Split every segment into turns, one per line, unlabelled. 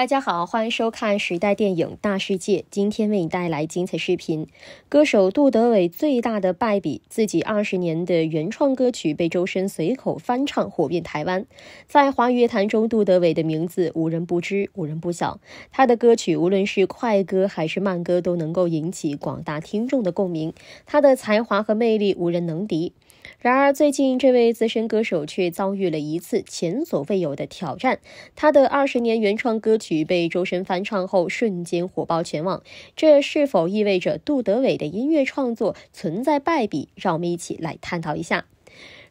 大家好，欢迎收看《时代电影大世界》，今天为你带来精彩视频。歌手杜德伟最大的败笔，自己二十年的原创歌曲被周深随口翻唱，火遍台湾。在华语乐坛中，杜德伟的名字无人不知，无人不晓。他的歌曲无论是快歌还是慢歌，都能够引起广大听众的共鸣。他的才华和魅力无人能敌。然而，最近这位资深歌手却遭遇了一次前所未有的挑战。他的二十年原创歌曲被周深翻唱后，瞬间火爆全网。这是否意味着杜德伟的音乐创作存在败笔？让我们一起来探讨一下。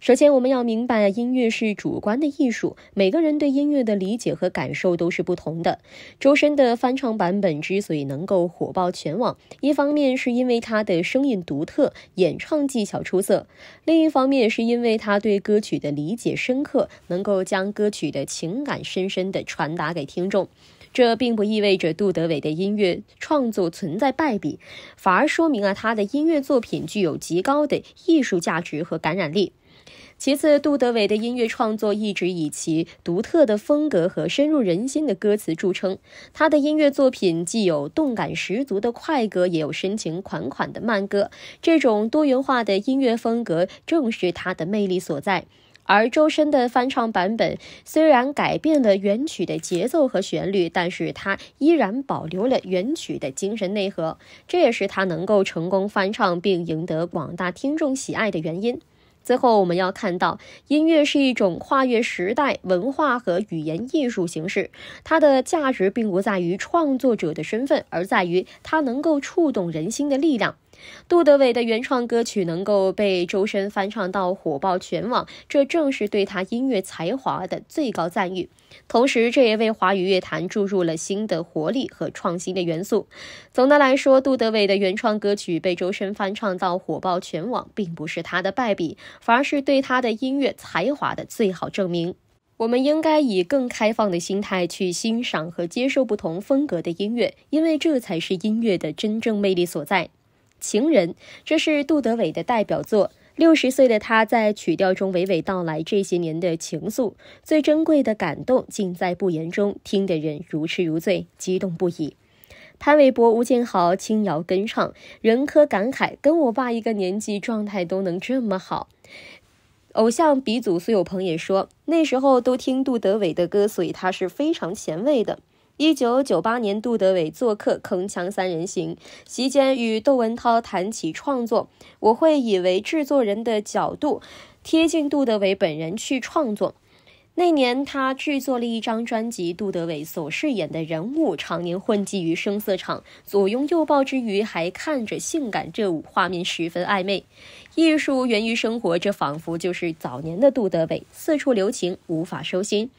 首先，我们要明白音乐是主观的艺术，每个人对音乐的理解和感受都是不同的。周深的翻唱版本之所以能够火爆全网，一方面是因为他的声音独特，演唱技巧出色；另一方面是因为他对歌曲的理解深刻，能够将歌曲的情感深深的传达给听众。这并不意味着杜德伟的音乐创作存在败笔，反而说明啊他的音乐作品具有极高的艺术价值和感染力。其次，杜德伟的音乐创作一直以其独特的风格和深入人心的歌词著称。他的音乐作品既有动感十足的快歌，也有深情款款的慢歌。这种多元化的音乐风格正是他的魅力所在。而周深的翻唱版本虽然改变了原曲的节奏和旋律，但是他依然保留了原曲的精神内核，这也是他能够成功翻唱并赢得广大听众喜爱的原因。最后，我们要看到，音乐是一种跨越时代、文化和语言艺术形式。它的价值并不在于创作者的身份，而在于它能够触动人心的力量。杜德伟的原创歌曲能够被周深翻唱到火爆全网，这正是对他音乐才华的最高赞誉。同时，这也为华语乐坛注入了新的活力和创新的元素。总的来说，杜德伟的原创歌曲被周深翻唱到火爆全网，并不是他的败笔，反而是对他的音乐才华的最好证明。我们应该以更开放的心态去欣赏和接受不同风格的音乐，因为这才是音乐的真正魅力所在。情人，这是杜德伟的代表作。六十岁的他在曲调中娓娓道来这些年的情愫，最珍贵的感动尽在不言中，听的人如痴如醉，激动不已。潘玮柏、吴建豪轻摇跟唱，任科感慨：“跟我爸一个年纪，状态都能这么好。”偶像鼻祖苏有朋也说：“那时候都听杜德伟的歌，所以他是非常前卫的。”一九九八年，杜德伟做客《铿锵三人行》，席间与窦文涛谈起创作，我会以为制作人的角度贴近杜德伟本人去创作。那年他制作了一张专辑，杜德伟所饰演的人物常年混迹于声色场，左拥右抱之余还看着性感，这画面十分暧昧。艺术源于生活，这仿佛就是早年的杜德伟四处留情，无法收心。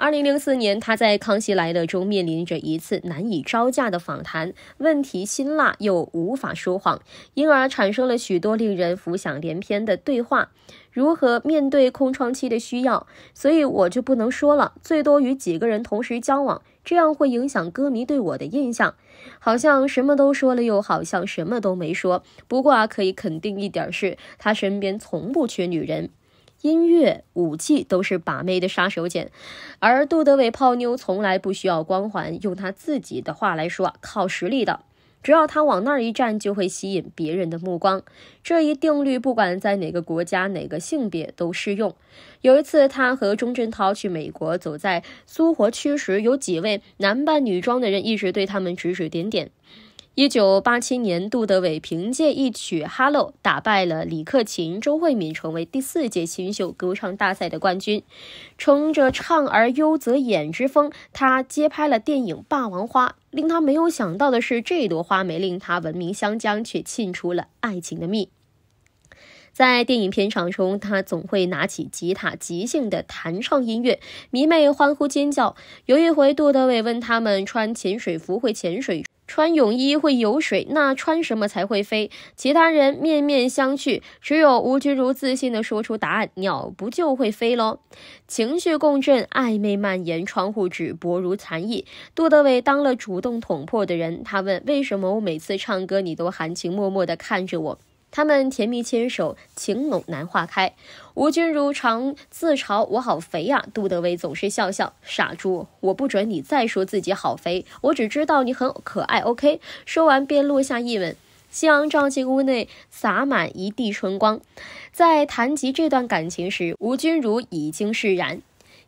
二零零四年，他在《康熙来了》中面临着一次难以招架的访谈，问题辛辣又无法说谎，因而产生了许多令人浮想联翩的对话。如何面对空窗期的需要？所以我就不能说了，最多与几个人同时交往，这样会影响歌迷对我的印象，好像什么都说了，又好像什么都没说。不过啊，可以肯定一点是，他身边从不缺女人。音乐、舞技都是把妹的杀手锏，而杜德伟泡妞从来不需要光环，用他自己的话来说靠实力的。只要他往那儿一站，就会吸引别人的目光。这一定律，不管在哪个国家、哪个性别都适用。有一次，他和钟镇涛去美国，走在苏活区时，有几位男扮女装的人一直对他们指指点点。一九八七年，杜德伟凭借一曲《Hello》打败了李克勤、周慧敏，成为第四届新秀歌唱大赛的冠军。乘着唱而优则演之风，他接拍了电影《霸王花》。令他没有想到的是，这朵花没令他闻名香江，却沁出了爱情的蜜。在电影片场中，他总会拿起吉他即兴的弹唱音乐，迷妹欢呼尖叫。有一回，杜德伟问他们穿潜水服会潜水。穿泳衣会游水，那穿什么才会飞？其他人面面相觑，只有吴君如自信地说出答案：鸟不就会飞喽？情绪共振，暧昧蔓延，窗户纸薄如蝉翼。杜德伟当了主动捅破的人，他问：为什么我每次唱歌，你都含情脉脉地看着我？他们甜蜜牵手，情浓难化开。吴君如常自嘲：“我好肥呀。”杜德伟总是笑笑：“傻猪，我不准你再说自己好肥，我只知道你很可爱。” OK，说完便落下一吻。夕阳照进屋内，洒满一地春光。在谈及这段感情时，吴君如已经释然。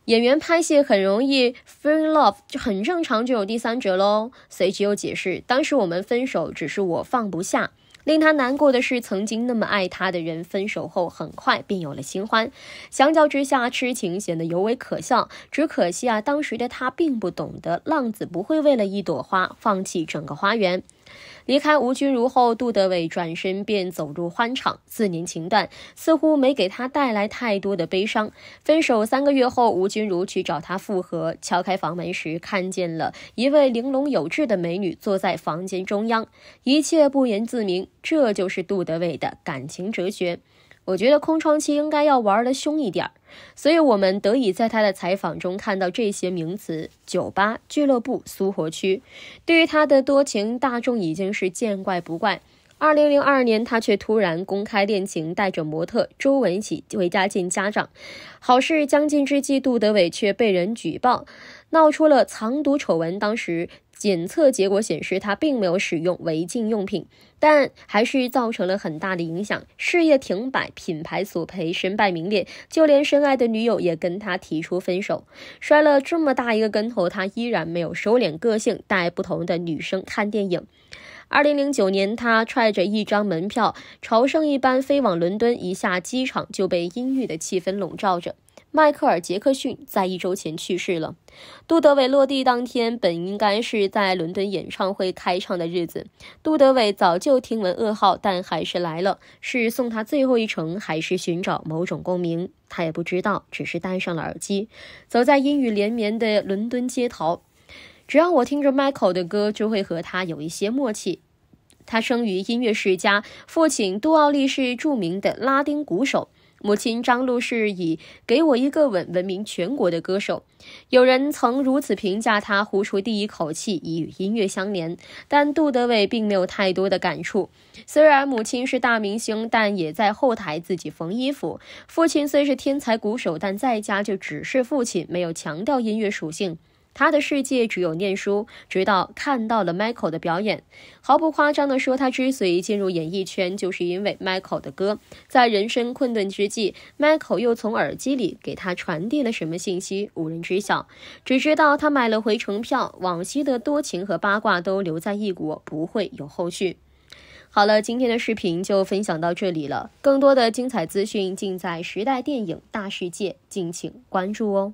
演员拍戏很容易 f a l l i n love，就很正常就有第三者喽。随即又解释：“当时我们分手，只是我放不下。”令他难过的是，曾经那么爱他的人，分手后很快便有了新欢。相较之下，痴情显得尤为可笑。只可惜啊，当时的他并不懂得，浪子不会为了一朵花放弃整个花园。离开吴君如后，杜德伟转身便走入欢场，四年情断，似乎没给他带来太多的悲伤。分手三个月后，吴君如去找他复合，敲开房门时，看见了一位玲珑有致的美女坐在房间中央，一切不言自明，这就是杜德伟的感情哲学。我觉得空窗期应该要玩的凶一点儿，所以我们得以在他的采访中看到这些名词：酒吧、俱乐部、苏活区。对于他的多情，大众已经是见怪不怪。二零零二年，他却突然公开恋情，带着模特周文喜回家见家长。好事将近之际，杜德伟却被人举报，闹出了藏毒丑闻。当时。检测结果显示，他并没有使用违禁用品，但还是造成了很大的影响，事业停摆，品牌索赔，身败名裂，就连深爱的女友也跟他提出分手。摔了这么大一个跟头，他依然没有收敛个性，带不同的女生看电影。二零零九年，他揣着一张门票，朝圣一般飞往伦敦，一下机场就被阴郁的气氛笼罩着。迈克尔·杰克逊在一周前去世了。杜德伟落地当天，本应该是在伦敦演唱会开唱的日子。杜德伟早就听闻噩耗，但还是来了，是送他最后一程，还是寻找某种共鸣？他也不知道，只是戴上了耳机，走在阴雨连绵的伦敦街头。只要我听着 Michael 的歌，就会和他有一些默契。他生于音乐世家，父亲杜奥利是著名的拉丁鼓手。母亲张璐是以“给我一个吻”闻名全国的歌手，有人曾如此评价她：呼出第一口气，已与音乐相连。但杜德伟并没有太多的感触。虽然母亲是大明星，但也在后台自己缝衣服。父亲虽是天才鼓手，但在家就只是父亲，没有强调音乐属性。他的世界只有念书，直到看到了 Michael 的表演。毫不夸张地说，他之所以进入演艺圈，就是因为 Michael 的歌。在人生困顿之际，Michael 又从耳机里给他传递了什么信息，无人知晓。只知道他买了回程票，往昔的多情和八卦都留在异国，不会有后续。好了，今天的视频就分享到这里了。更多的精彩资讯尽在《时代电影大世界》，敬请关注哦。